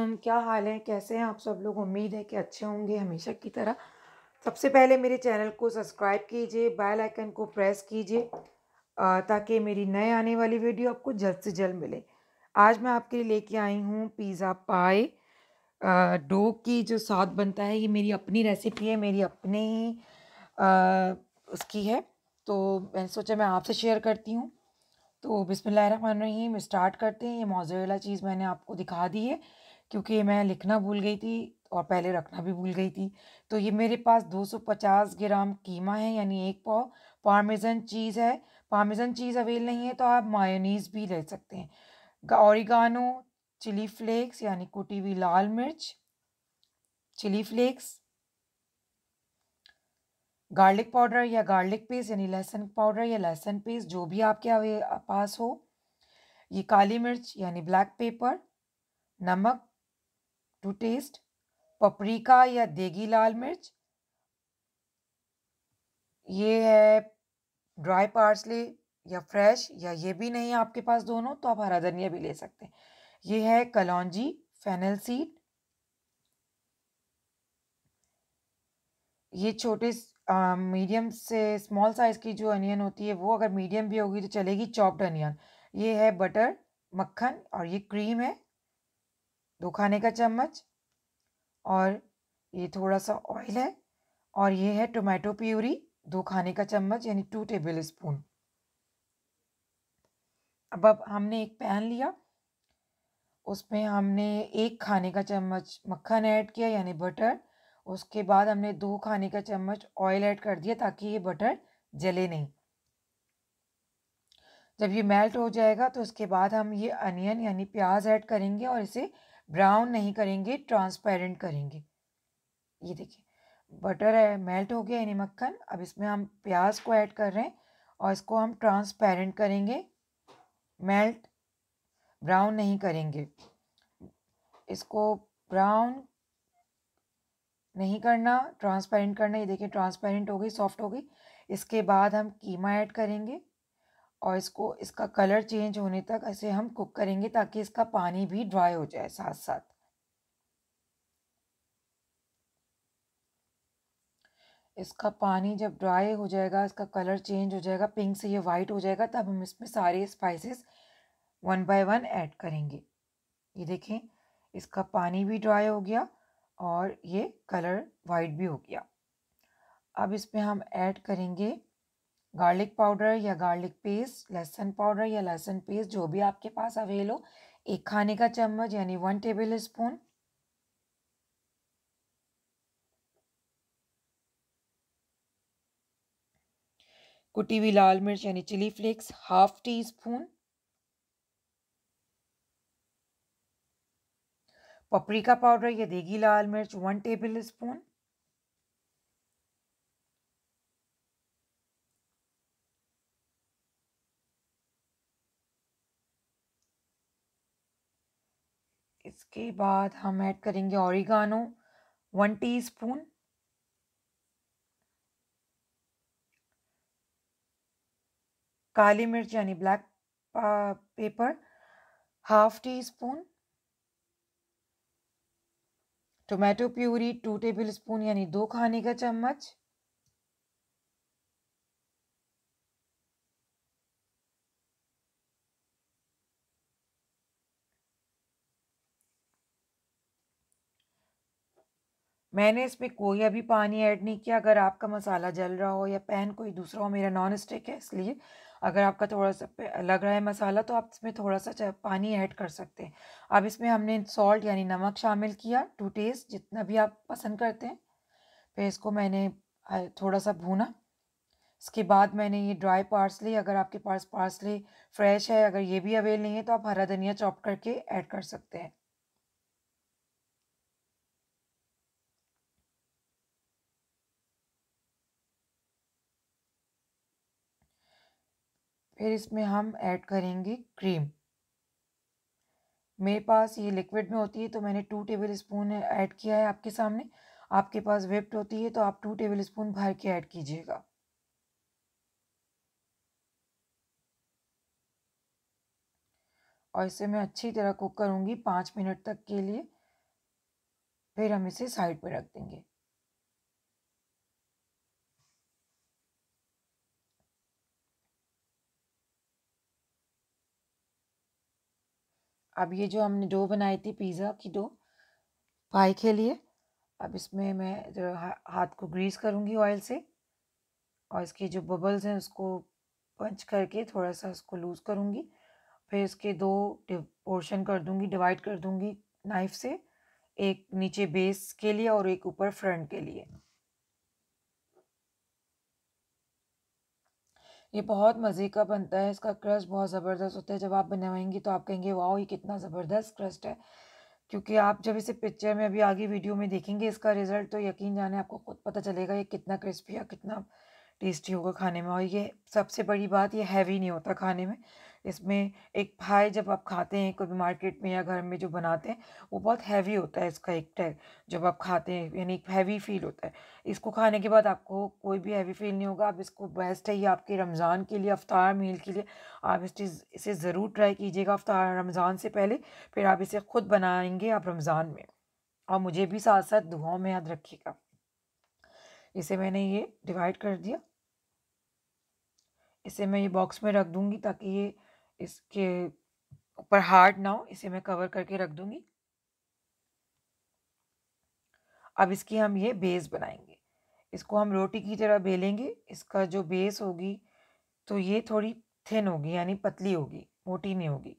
अलैक्म क्या हाल है कैसे हैं आप सब लोग उम्मीद है कि अच्छे होंगे हमेशा की तरह सबसे पहले मेरे चैनल को सब्सक्राइब कीजिए बेल आइकन को प्रेस कीजिए ताकि मेरी नए आने वाली वीडियो आपको जल्द से जल्द मिले आज मैं आपके लिए लेके आई हूँ पिज़्ज़ा पाए डो की जो साथ बनता है ये मेरी अपनी रेसिपी है मेरी अपने ही उसकी है तो मैंने सोचा मैं आपसे शेयर करती हूँ तो बिसमीम स्टार्ट करते हैं ये मोजरेला चीज़ मैंने आपको दिखा दी है क्योंकि मैं लिखना भूल गई थी और पहले रखना भी भूल गई थी तो ये मेरे पास 250 ग्राम कीमा है यानी एक पाव पार्मेजन चीज़ है पार्मेजन चीज़ अवेल नहीं है तो आप मायोनीज़ भी ले सकते हैं ऑरिगानो चिली फ्लेक्स यानी कुटी हुई लाल मिर्च चिली फ्लेक्स गार्लिक पाउडर या गार्लिक पेस्ट यानी लहसुन पाउडर या लहसुन पेस्ट जो भी आपके पास हो ये काली मिर्च यानी ब्लैक पेपर नमक टू टेस्ट पपरिका या देगी लाल मिर्च ये है ड्राई पार्सले या फ्रेश या ये भी नहीं आपके पास दोनों तो आप हरा धनिया भी ले सकते हैं ये है कलौजी फेनल सीड ये छोटे मीडियम से स्मॉल साइज़ की जो अनियन होती है वो अगर मीडियम भी होगी तो चलेगी चॉप्ड अनियन ये है बटर मक्खन और ये क्रीम है दो खाने का चम्मच और ये थोड़ा सा ऑयल है और ये है टोमेटो प्यूरी दो खाने का चम्मच यानी टू टेबल स्पून अब अब हमने एक पैन लिया उसमें हमने एक खाने का चम्मच मक्खन ऐड किया यानी बटर उसके बाद हमने दो खाने का चम्मच ऑयल ऐड कर दिया ताकि ये बटर जले नहीं जब ये मेल्ट हो जाएगा तो उसके बाद हम ये अनियन यानी प्याज ऐड करेंगे और इसे ब्राउन नहीं करेंगे ट्रांसपेरेंट करेंगे ये देखिए बटर है मेल्ट हो गया यानी मक्खन अब इसमें हम प्याज को ऐड कर रहे हैं और इसको हम ट्रांसपेरेंट करेंगे मेल्ट ब्राउन नहीं करेंगे इसको ब्राउन नहीं करना ट्रांसपेरेंट करना ये देखिए ट्रांसपेरेंट हो गई सॉफ्ट हो गई इसके बाद हम कीमा ऐड करेंगे और इसको इसका कलर चेंज होने तक ऐसे हम कुक करेंगे ताकि इसका पानी भी ड्राई हो जाए साथ साथ इसका पानी जब ड्राई हो जाएगा इसका कलर चेंज हो जाएगा पिंक से ये वाइट हो जाएगा तब हम इसमें सारे spices one by one add करेंगे ये देखें इसका पानी भी ड्राई हो गया और ये कलर वाइट भी हो गया अब इसमें हम ऐड करेंगे गार्लिक पाउडर या गार्लिक पेस्ट लहसुन पाउडर या लहसुन पेस्ट जो भी आपके पास अवेल हो एक खाने का चम्मच यानी वन टेबल स्पून कुटी हुई लाल मिर्च यानी chilli flakes half teaspoon paprika powder या देगी लाल मिर्च वन टेबल स्पून इसके बाद हम ऐड करेंगे ऑरिगानो वन टीस्पून काली मिर्च यानी black pepper half teaspoon tomato puree two tablespoon यानी दो खाने का चम्मच मैंने इसमें कोई अभी पानी ऐड नहीं किया अगर आपका मसाला जल रहा हो या पैन कोई दूसरा हो मेरा नॉन स्टिक है इसलिए अगर आपका थोड़ा सा लग रहा है मसाला तो आप इसमें थोड़ा सा पानी ऐड कर सकते हैं अब इसमें हमने सॉल्ट यानी नमक शामिल किया टू टेस्ट जितना भी आप पसंद करते हैं फिर इसको मैंने थोड़ा सा भूना इसके बाद मैंने ये ड्राई पार्सली अगर आपके पास पार्सली फ्रेश है अगर ये भी अवेल नहीं है तो आप हरा धनिया चॉप करके ऐड कर सकते हैं फिर इसमें हम ऐड करेंगे क्रीम मेरे पास ये लिक्विड में होती है तो मैंने टू टेबल स्पून ऐड किया है आपके सामने आपके पास वेप्ट होती है तो आप टू टेबल स्पून भर के ऐड कीजिएगा और इसे मैं अच्छी तरह कुक करूँगी पाँच मिनट तक के लिए फिर हम इसे साइड पर रख देंगे अब ये जो हमने डो बनाई थी पिज़्ज़ा की डो पाई के लिए अब इसमें मैं जो हाथ को ग्रीस करूँगी ऑयल से और इसके जो बबल्स हैं उसको पंच करके थोड़ा सा उसको लूज़ करूँगी फिर इसके दो पोर्शन कर दूँगी डिवाइड कर दूँगी नाइफ से एक नीचे बेस के लिए और एक ऊपर फ्रंट के लिए ये बहुत मज़े का बनता है इसका क्रस्ट बहुत ज़बरदस्त होता है जब आप बनवाएंगे तो आप कहेंगे वाह ये कितना ज़बरदस्त क्रस्ट है क्योंकि आप जब इसे पिक्चर में अभी आगे वीडियो में देखेंगे इसका रिज़ल्ट तो यकीन जाने आपको खुद पता चलेगा ये कितना क्रिस्पी या कितना टेस्टी होगा खाने में और ये सबसे बड़ी बात ये हैवी नहीं होता खाने में इसमें एक भाई जब आप खाते हैं कोई भी मार्केट में या घर में जो बनाते हैं वो बहुत हैवी होता है इसका एक टैग जब आप खाते हैं यानी हैवी फील होता है इसको खाने के बाद आपको कोई भी हैवी फील नहीं होगा आप इसको बेस्ट है ये आपके रमज़ान के लिए अफ्तार मील के लिए आप इस चीज़ इसे ज़रूर ट्राई कीजिएगा अफ्तार रमज़ान से पहले फिर आप इसे ख़ुद बनाएंगे आप रमज़ान में और मुझे भी साथ साथ दुआओं में याद रखिएगा इसे मैंने ये डिवाइड कर दिया इसे मैं ये बॉक्स में रख दूँगी ताकि ये इसके ऊपर हार्ड ना हो इसे मैं कवर करके रख दूंगी अब इसकी हम ये बेस बनाएंगे इसको हम रोटी की तरह बेलेंगे इसका जो बेस होगी तो ये थोड़ी थिन होगी यानी पतली होगी मोटी नहीं होगी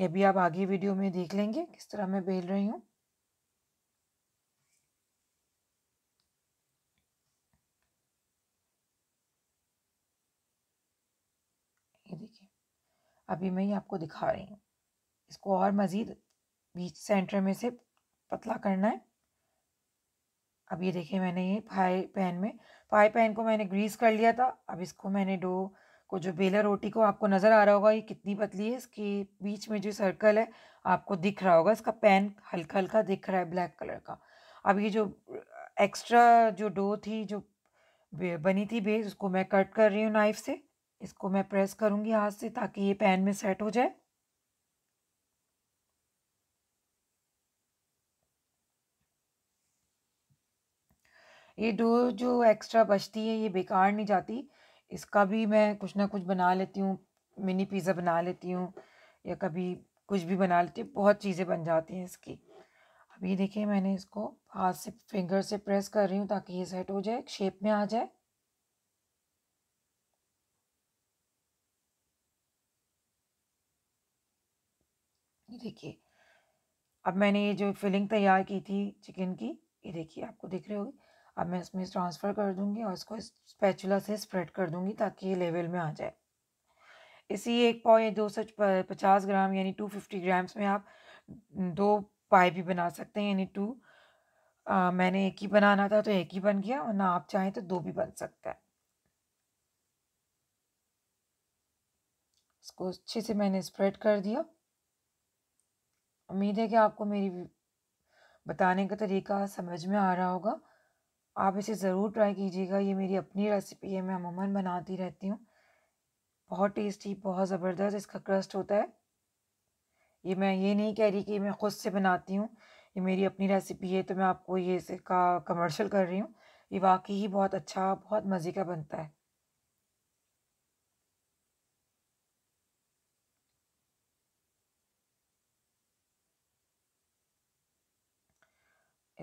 ये भी आप आगे वीडियो में देख लेंगे किस तरह मैं बेल रही हूँ अभी मैं ही आपको दिखा रही हूँ इसको और मज़ीद बीच सेंटर में से पतला करना है अब ये देखिए मैंने ये पाई पैन में फाई पैन को मैंने ग्रीस कर लिया था अब इसको मैंने डो को जो बेला रोटी को आपको नज़र आ रहा होगा ये कितनी पतली है इसके बीच में जो सर्कल है आपको दिख रहा होगा इसका पैन हल्का हल्का दिख रहा है ब्लैक कलर का अब ये जो एक्स्ट्रा जो डो थी जो बनी थी बेस उसको मैं कट कर रही हूँ नाइफ से इसको मैं प्रेस करूँगी हाथ से ताकि ये पैन में सेट हो जाए ये डो जो एक्स्ट्रा बचती है ये बेकार नहीं जाती इसका भी मैं कुछ ना कुछ बना लेती हूँ मिनी पिज़्ज़ा बना लेती हूँ या कभी कुछ भी बना लेती हूँ बहुत चीज़ें बन जाती हैं इसकी अब ये देखिए मैंने इसको हाथ से फिंगर से प्रेस कर रही हूँ ताकि ये सेट हो जाए शेप में आ जाए ये देखिए अब मैंने ये जो फिलिंग तैयार की थी चिकन की ये देखिए आपको दिख रही होगी अब मैं इसमें ट्रांसफ़र कर दूंगी और इसको स्पैचुला से स्प्रेड कर दूंगी ताकि ये लेवल में आ जाए इसी एक पाव या दो सौ पचास ग्राम यानी टू फिफ्टी ग्राम्स में आप दो पाए भी बना सकते हैं यानी टू आ, मैंने एक ही बनाना था तो एक ही बन गया और ना आप चाहें तो दो भी बन सकता है इसको अच्छे से मैंने स्प्रेड कर दिया उम्मीद है कि आपको मेरी बताने का तरीका समझ में आ रहा होगा आप इसे ज़रूर ट्राई कीजिएगा ये मेरी अपनी रेसिपी है मैं अमूमन बनाती रहती हूँ बहुत टेस्टी बहुत ज़बरदस्त इसका क्रस्ट होता है ये मैं ये नहीं कह रही कि मैं ख़ुद से बनाती हूँ ये मेरी अपनी रेसिपी है तो मैं आपको ये इसका कमर्शल कर रही हूँ ये वाकई ही बहुत अच्छा बहुत मज़े का बनता है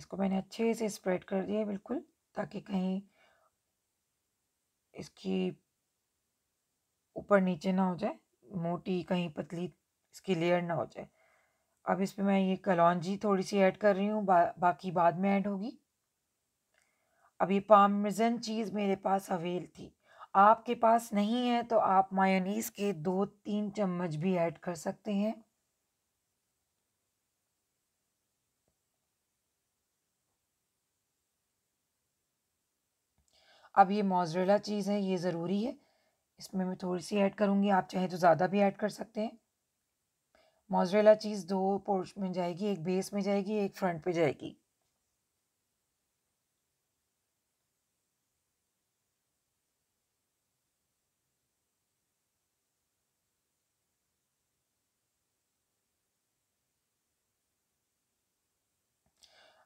इसको मैंने अच्छे से स्प्रेड कर दिया बिल्कुल ताकि कहीं इसकी ऊपर नीचे ना हो जाए मोटी कहीं पतली इसकी लेयर ना हो जाए अब इस पर मैं ये कलौजी थोड़ी सी ऐड कर रही हूँ बा, बाकी बाद में ऐड होगी अब ये पामजन चीज़ मेरे पास अवेल थी आपके पास नहीं है तो आप मायोनीज़ के दो तीन चम्मच भी ऐड कर सकते हैं अब ये मोजरेला चीज़ है ये ज़रूरी है इसमें मैं थोड़ी सी ऐड करूँगी आप चाहें तो ज़्यादा भी ऐड कर सकते हैं मोजरेला चीज़ दो पोर्श में जाएगी एक बेस में जाएगी एक फ्रंट पे जाएगी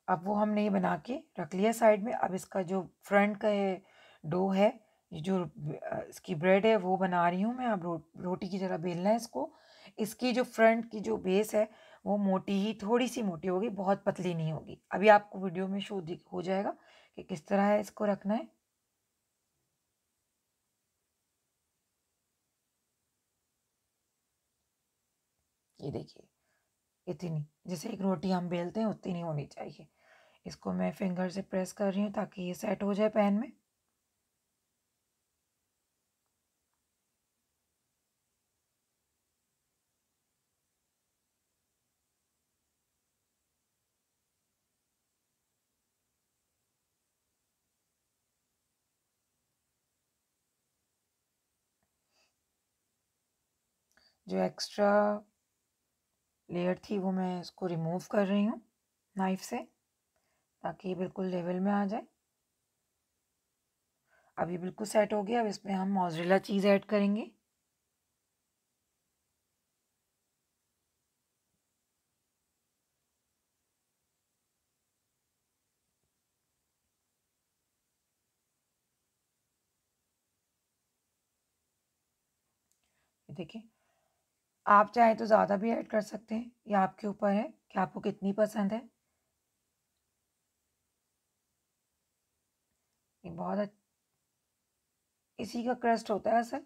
अब वो हमने ये बना के रख लिया साइड में अब इसका जो फ्रंट का है डो है ये जो इसकी ब्रेड है वो बना रही हूँ मैं अब रो, रोटी की जगह बेलना है इसको इसकी जो फ्रंट की जो बेस है वो मोटी ही थोड़ी सी मोटी होगी बहुत पतली नहीं होगी अभी आपको वीडियो में शो हो जाएगा कि किस तरह है इसको रखना है ये देखिए इतनी जैसे एक रोटी हम बेलते हैं उतनी नहीं होनी चाहिए इसको मैं फिंगर से प्रेस कर रही हूँ ताकि ये सेट हो जाए पैन में जो एक्स्ट्रा लेयर थी वो मैं इसको रिमूव कर रही हूँ नाइफ से ताकि ये बिल्कुल लेवल में आ जाए अब ये बिल्कुल सेट हो गया अब इसमें हम मोजरेला चीज़ ऐड करेंगे देखिए आप चाहे तो ज़्यादा भी ऐड कर सकते हैं ये आपके ऊपर है कि आपको कितनी पसंद है ये बहुत इसी का क्रस्ट होता है असल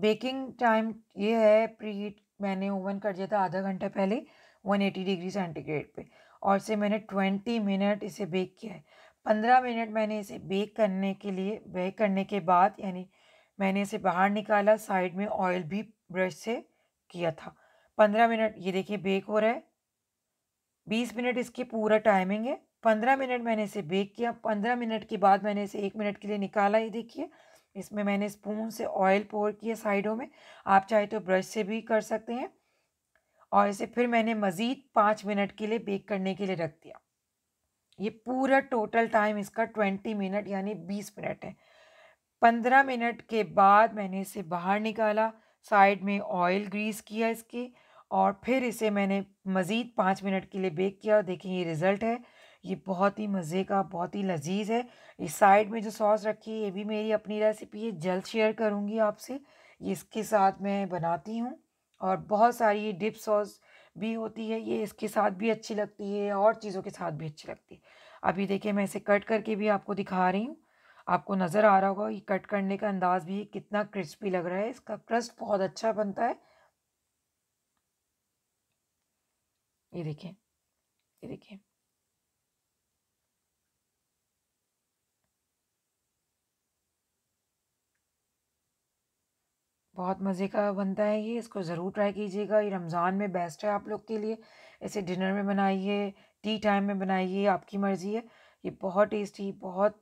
बेकिंग टाइम ये है प्री हीट मैंने ओवन कर दिया था आधा घंटा पहले 180 डिग्री सेंटीग्रेड पे और से मैंने 20 मिनट इसे बेक किया है पंद्रह मिनट मैंने इसे बेक करने के लिए बेक करने के बाद यानी मैंने इसे बाहर निकाला साइड में ऑयल भी ब्रश से किया था पंद्रह मिनट ये देखिए बेक हो रहा है बीस मिनट इसकी पूरा टाइमिंग है पंद्रह मिनट मैंने इसे बेक किया पंद्रह मिनट के बाद मैंने इसे एक मिनट के लिए निकाला ये देखिए इसमें मैंने स्पून से ऑयल पोर किया साइडों में आप चाहे तो ब्रश से भी कर सकते हैं और इसे फिर मैंने मज़ीद पाँच मिनट के लिए बेक करने के लिए रख दिया ये पूरा टोटल टाइम इसका ट्वेंटी मिनट यानी बीस मिनट है पंद्रह मिनट के बाद मैंने इसे बाहर निकाला साइड में ऑयल ग्रीस किया इसके और फिर इसे मैंने मज़ीद पाँच मिनट के लिए बेक किया और देखें ये रिज़ल्ट है ये बहुत ही मज़े का बहुत ही लजीज है इस साइड में जो सॉस रखी है ये भी मेरी अपनी रेसिपी है जल्द शेयर करूँगी आपसे ये इसके साथ मैं बनाती हूँ और बहुत सारी ये डिप सॉस भी होती है ये इसके साथ भी अच्छी लगती है और चीज़ों के साथ भी अच्छी लगती है अभी देखिए मैं इसे कट करके भी आपको दिखा रही हूँ आपको नज़र आ रहा होगा ये कट करने का अंदाज भी कितना क्रिस्पी लग रहा है इसका क्रस्ट बहुत अच्छा बनता है ये देखिए ये देखिए बहुत मज़े का बनता है ये इसको ज़रूर ट्राई कीजिएगा ये रमज़ान में बेस्ट है आप लोग के लिए इसे डिनर में बनाइए टी टाइम में बनाइए आपकी मर्ज़ी है ये बहुत टेस्टी बहुत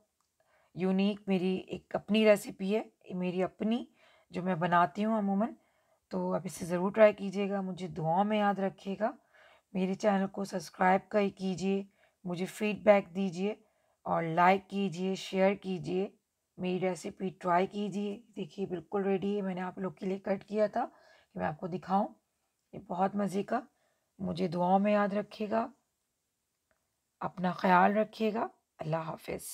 यूनिक मेरी एक अपनी रेसिपी है मेरी अपनी जो मैं बनाती हूँ अमूमन तो आप इसे ज़रूर ट्राई कीजिएगा मुझे दुआओं में याद रखिएगा मेरे चैनल को सब्सक्राइब कर कीजिए मुझे फीडबैक दीजिए और लाइक कीजिए शेयर कीजिए मेरी रेसिपी ट्राई कीजिए देखिए बिल्कुल रेडी है मैंने आप लोग के लिए कट किया था कि मैं आपको दिखाऊं ये बहुत मज़े का मुझे दुआओं में याद रखिएगा अपना ख्याल रखिएगा अल्लाह हाफिज़